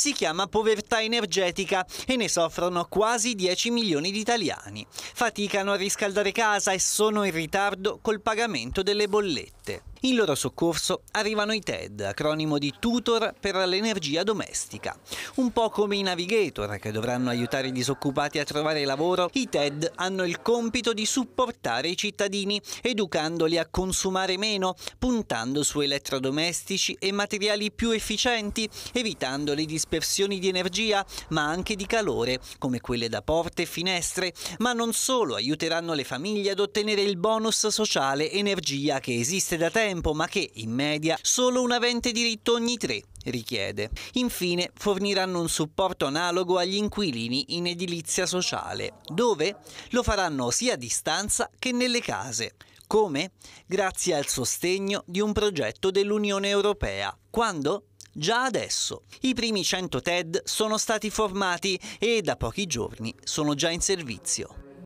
si chiama povertà energetica e ne soffrono quasi 10 milioni di italiani. Faticano a riscaldare casa e sono in ritardo col pagamento delle bollette. In loro soccorso arrivano i TED, acronimo di Tutor per l'energia domestica. Un po' come i Navigator che dovranno aiutare i disoccupati a trovare lavoro, i TED hanno il compito di supportare i cittadini, educandoli a consumare meno, puntando su elettrodomestici e materiali più efficienti, evitando le dispersioni di energia, ma anche di calore, come quelle da porte e finestre, ma non solo, aiuteranno le famiglie ad ottenere il bonus sociale energia che esiste da tempo tempo, ma che in media solo un avente diritto ogni tre richiede. Infine forniranno un supporto analogo agli inquilini in edilizia sociale, dove lo faranno sia a distanza che nelle case. Come? Grazie al sostegno di un progetto dell'Unione Europea. Quando? Già adesso. I primi 100 TED sono stati formati e da pochi giorni sono già in servizio.